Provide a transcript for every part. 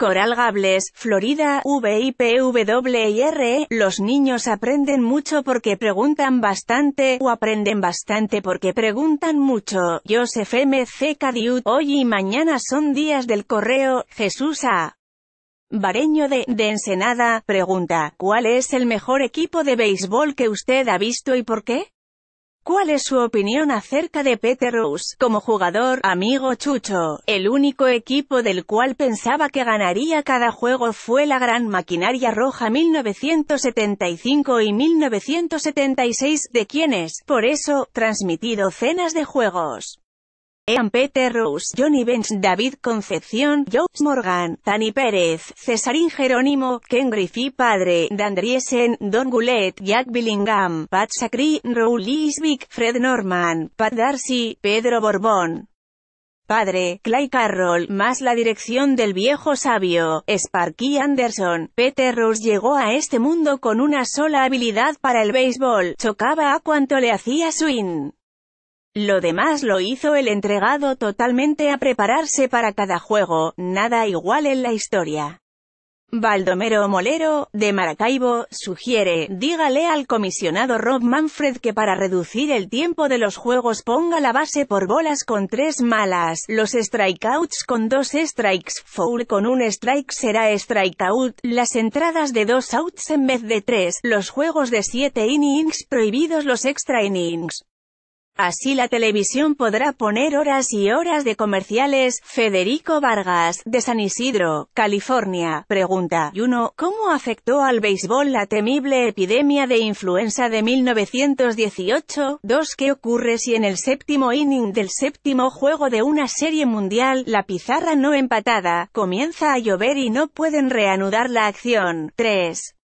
Coral Gables, Florida, VIPWIR, e. los niños aprenden mucho porque preguntan bastante, o aprenden bastante porque preguntan mucho. Joseph M. C. Cadiut, hoy y mañana son días del correo, Jesús A. Bareño de, de Ensenada, pregunta, ¿cuál es el mejor equipo de béisbol que usted ha visto y por qué? ¿Cuál es su opinión acerca de Peter Rose, como jugador, amigo Chucho? El único equipo del cual pensaba que ganaría cada juego fue la gran maquinaria roja 1975 y 1976, de quienes, por eso, transmitido cenas de juegos. Peter Rose, Johnny Bench, David Concepción, Joe Morgan, Tani Pérez, Cesarín Jerónimo, Ken Griffey Padre, Dan Driesen, Don Goulet, Jack Billingham, Pat Sacri, Raúl Lisbic, Fred Norman, Pat Darcy, Pedro Borbón padre, Clay Carroll, más la dirección del viejo sabio, Sparky Anderson. Peter Rose llegó a este mundo con una sola habilidad para el béisbol, chocaba a cuanto le hacía swing. Lo demás lo hizo el entregado totalmente a prepararse para cada juego, nada igual en la historia. Baldomero Molero, de Maracaibo, sugiere, dígale al comisionado Rob Manfred que para reducir el tiempo de los juegos ponga la base por bolas con tres malas, los strikeouts con dos strikes, foul con un strike será strikeout, las entradas de dos outs en vez de tres, los juegos de siete innings prohibidos los extra innings. Así la televisión podrá poner horas y horas de comerciales. Federico Vargas, de San Isidro, California, pregunta. 1. ¿Cómo afectó al béisbol la temible epidemia de influenza de 1918? 2. ¿Qué ocurre si en el séptimo inning del séptimo juego de una serie mundial, la pizarra no empatada, comienza a llover y no pueden reanudar la acción? 3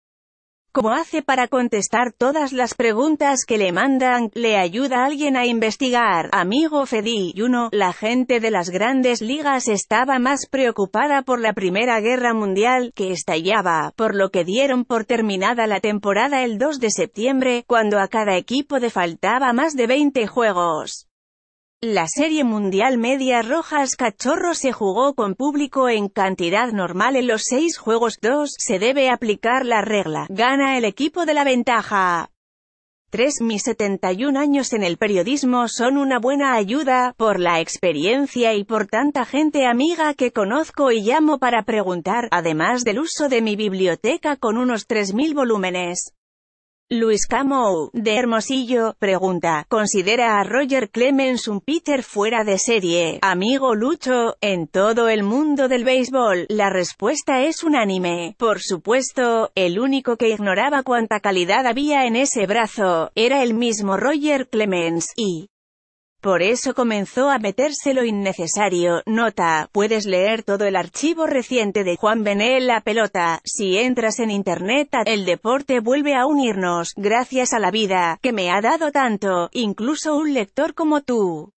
como hace para contestar todas las preguntas que le mandan, le ayuda alguien a investigar. Amigo Fedi, Uno, la gente de las grandes ligas estaba más preocupada por la Primera Guerra Mundial, que estallaba, por lo que dieron por terminada la temporada el 2 de septiembre, cuando a cada equipo le faltaba más de 20 juegos. La Serie Mundial Medias Rojas Cachorro se jugó con público en cantidad normal en los seis juegos 2. Se debe aplicar la regla. Gana el equipo de la ventaja. 3. Mis 71 años en el periodismo son una buena ayuda, por la experiencia y por tanta gente amiga que conozco y llamo para preguntar, además del uso de mi biblioteca con unos 3.000 volúmenes. Luis Camo de Hermosillo, pregunta, ¿considera a Roger Clemens un pitcher fuera de serie? Amigo Lucho, en todo el mundo del béisbol, la respuesta es unánime. Por supuesto, el único que ignoraba cuánta calidad había en ese brazo, era el mismo Roger Clemens, y por eso comenzó a meterse lo innecesario. Nota, puedes leer todo el archivo reciente de Juan Benel La Pelota, si entras en internet El deporte vuelve a unirnos, gracias a la vida, que me ha dado tanto, incluso un lector como tú.